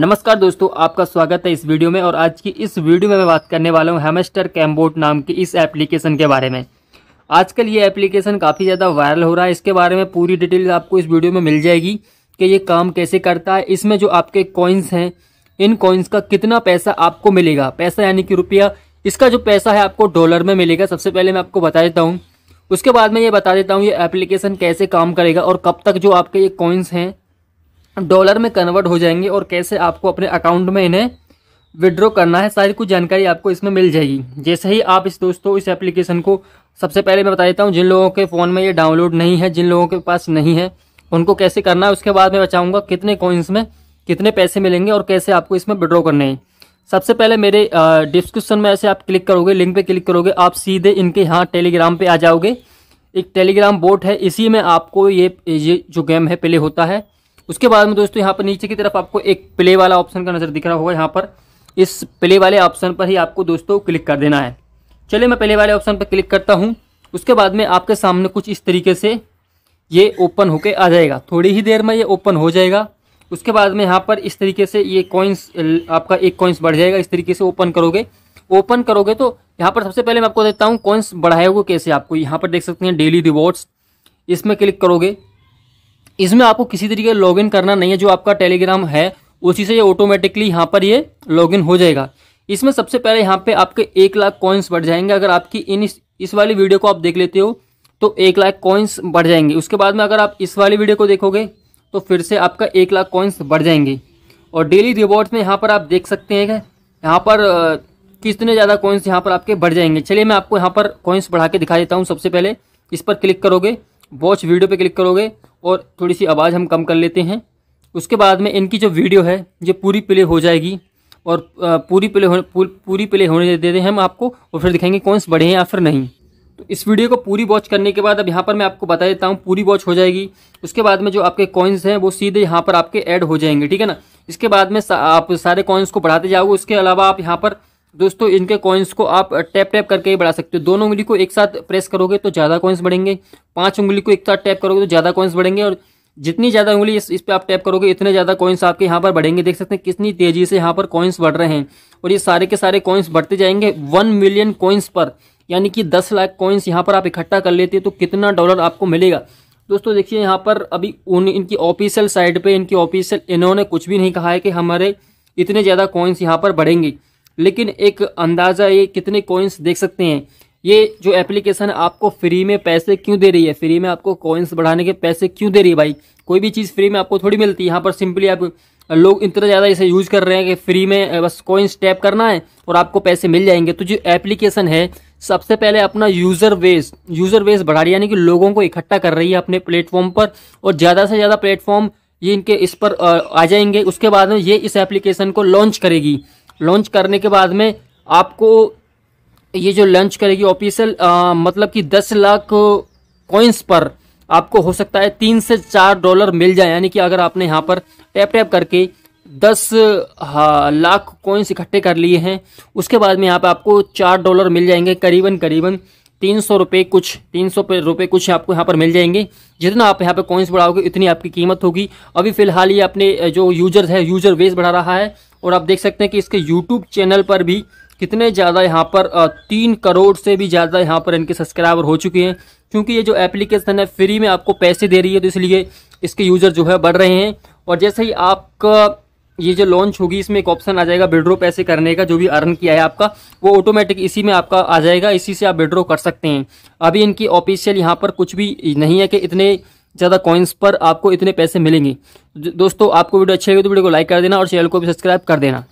नमस्कार दोस्तों आपका स्वागत है इस वीडियो में और आज की इस वीडियो में मैं बात करने वाला हूँ हेमेस्टर कैम्बोट नाम की इस एप्लीकेशन के बारे में आजकल ये एप्लीकेशन काफ़ी ज़्यादा वायरल हो रहा है इसके बारे में पूरी डिटेल आपको इस वीडियो में मिल जाएगी कि ये काम कैसे करता है इसमें जो आपके कॉइन्स हैं इन कॉइन्स का कितना पैसा आपको मिलेगा पैसा यानी कि रुपया इसका जो पैसा है आपको डॉलर में मिलेगा सबसे पहले मैं आपको बता देता हूँ उसके बाद में ये बता देता हूँ ये एप्लीकेशन कैसे काम करेगा और कब तक जो आपके ये कॉइन्स हैं डॉलर में कन्वर्ट हो जाएंगे और कैसे आपको अपने अकाउंट में इन्हें विड्रॉ करना है सारी कुछ जानकारी आपको इसमें मिल जाएगी जैसे ही आप इस दोस्तों इस एप्लीकेशन को सबसे पहले मैं बता देता हूँ जिन लोगों के फ़ोन में ये डाउनलोड नहीं है जिन लोगों के पास नहीं है उनको कैसे करना है उसके बाद मैं बचाऊँगा कितने कॉइन्स में कितने पैसे मिलेंगे और कैसे आपको इसमें विड्रॉ करने हैं सबसे पहले मेरे डिस्क्रिप्शन में ऐसे आप क्लिक करोगे लिंक पे क्लिक करोगे आप सीधे इनके यहाँ टेलीग्राम पे आ जाओगे एक टेलीग्राम बोट है इसी में आपको ये ये जो गेम है प्ले होता है उसके बाद में दोस्तों यहाँ पर नीचे की तरफ आपको एक प्ले वाला ऑप्शन का नज़र दिख रहा होगा यहाँ पर इस प्ले वाले ऑप्शन पर ही आपको दोस्तों क्लिक कर देना है चलिए मैं प्ले वाले ऑप्शन पर क्लिक करता हूँ उसके बाद में आपके सामने कुछ इस तरीके से ये ओपन होके आ जाएगा थोड़ी ही देर में ये ओपन हो जाएगा उसके बाद में यहाँ पर इस तरीके से ये कॉइन्स आपका एक कॉइन्स बढ़ जाएगा इस तरीके से ओपन करोगे ओपन करोगे तो यहाँ पर सबसे पहले मैं आपको देता हूँ कॉइन्स बढ़ाए कैसे आपको यहाँ पर देख सकते हैं डेली रिवॉर्ड्स इसमें क्लिक करोगे इसमें आपको किसी तरीके का लॉगिन करना नहीं है जो आपका टेलीग्राम है उसी से ये ऑटोमेटिकली यहाँ पर ये लॉगिन हो जाएगा इसमें सबसे पहले यहाँ पे आपके एक लाख कॉइन्स बढ़ जाएंगे अगर आपकी इन इस, इस वाली वीडियो को आप देख लेते हो तो एक लाख कॉइन्स बढ़ जाएंगे उसके बाद में अगर आप इस वाली वीडियो को देखोगे तो फिर से आपका एक लाख कॉइन्स बढ़ जाएंगे और डेली रिवॉर्ड्स में यहाँ पर आप देख सकते हैं कि यहाँ पर कितने ज़्यादा कॉइन्स यहाँ पर आपके बढ़ जाएंगे चलिए मैं आपको यहाँ पर कॉइन्स बढ़ा के दिखा देता हूँ सबसे पहले इस पर क्लिक करोगे वॉच वीडियो पर क्लिक करोगे और थोड़ी सी आवाज़ हम कम कर लेते हैं उसके बाद में इनकी जो वीडियो है ये पूरी प्ले हो जाएगी और पूरी प्ले होने पूरी प्ले होने देते हैं हम आपको और फिर दिखाएंगे कौन से बढ़े हैं या फिर नहीं तो इस वीडियो को पूरी वॉच करने के बाद अब यहाँ पर मैं आपको बता देता हूँ पूरी वॉच हो जाएगी उसके बाद में जो आपके कॉइन्स हैं वो सीधे यहाँ पर आपके ऐड हो जाएंगे ठीक है ना इसके बाद में सा, आप सारे कॉइन्स को बढ़ाते जाओगे उसके अलावा आप यहाँ पर दोस्तों इनके कॉइन्स को आप टैप टैप करके ही बढ़ा सकते हो दोनों उंगली को एक साथ प्रेस करोगे तो ज़्यादा कॉइन्स बढ़ेंगे पांच उंगली को एक साथ टैप करोगे तो ज़्यादा कॉइन्स बढ़ेंगे और जितनी ज़्यादा उंगली इस, इस पर आप टैप करोगे इतने ज़्यादा कॉइन्स आपके यहाँ पर बढ़ेंगे देख सकते हैं कितनी तेज़ी से यहाँ पर कॉइन्स बढ़ रहे हैं और ये सारे के सारे कॉइन्स बढ़ते जाएंगे वन मिलियन कॉइन्स पर यानी कि दस लाख कॉइन्स यहाँ पर आप इकट्ठा कर लेते तो कितना डॉलर आपको मिलेगा दोस्तों देखिए यहाँ पर अभी उन इनकी ऑफिशियल साइड पर इनकी ऑफिशियल इन्होंने कुछ भी नहीं कहा है कि हमारे इतने ज़्यादा कॉइन्स यहाँ पर बढ़ेंगे लेकिन एक अंदाज़ा ये कितने कोइंस देख सकते हैं ये जो एप्लीकेशन आपको फ्री में पैसे क्यों दे रही है फ्री में आपको कोइंस बढ़ाने के पैसे क्यों दे रही है भाई कोई भी चीज़ फ्री में आपको थोड़ी मिलती है यहाँ पर सिंपली आप लोग इतना ज़्यादा इसे यूज़ कर रहे हैं कि फ्री में बस कोइंस टैप करना है और आपको पैसे मिल जाएंगे तो जो एप्लीकेशन है सबसे पहले अपना यूज़र बेस यूज़र बेस बढ़ा रही है यानी कि लोगों को इकट्ठा कर रही है अपने प्लेटफॉर्म पर और ज़्यादा से ज़्यादा प्लेटफॉर्म ये इनके इस पर आ जाएंगे उसके बाद में ये इस एप्लीकेशन को लॉन्च करेगी लॉन्च करने के बाद में आपको ये जो लॉन्च करेगी ऑफिशियल मतलब कि दस लाख कॉइन्स पर आपको हो सकता है तीन से चार डॉलर मिल जाए यानी कि अगर आपने यहाँ पर टैप टैप करके दस लाख कॉइन्स इकट्ठे कर लिए हैं उसके बाद में यहाँ पर आपको चार डॉलर मिल जाएंगे करीबन करीबन तीन सौ रुपये कुछ तीन सौ रुपये कुछ आपको यहाँ पर मिल जाएंगे जितना आप यहाँ पर कॉइन्स बढ़ाओगे उतनी आपकी कीमत होगी अभी फिलहाल ये अपने जो यूजर है यूजर वेस बढ़ा रहा है और आप देख सकते हैं कि इसके यूट्यूब चैनल पर भी कितने ज़्यादा यहाँ पर तीन करोड़ से भी ज़्यादा यहाँ पर इनके सब्सक्राइबर हो चुके हैं क्योंकि ये जो एप्लीकेशन है फ्री में आपको पैसे दे रही है तो इसलिए इसके यूज़र जो है बढ़ रहे हैं और जैसे ही आपका ये जो लॉन्च होगी इसमें एक ऑप्शन आ जाएगा विड्रो पैसे करने का जो भी अर्न किया है आपका वो ऑटोमेटिक इसी में आपका आ जाएगा इसी से आप विड्रो कर सकते हैं अभी इनकी ऑफिशियल यहाँ पर कुछ भी नहीं है कि इतने ज़्यादा कॉइन्स पर आपको इतने पैसे मिलेंगे दोस्तों आपको वीडियो अच्छी लगी तो वीडियो को लाइक कर देना और चैनल को भी सब्सक्राइब कर देना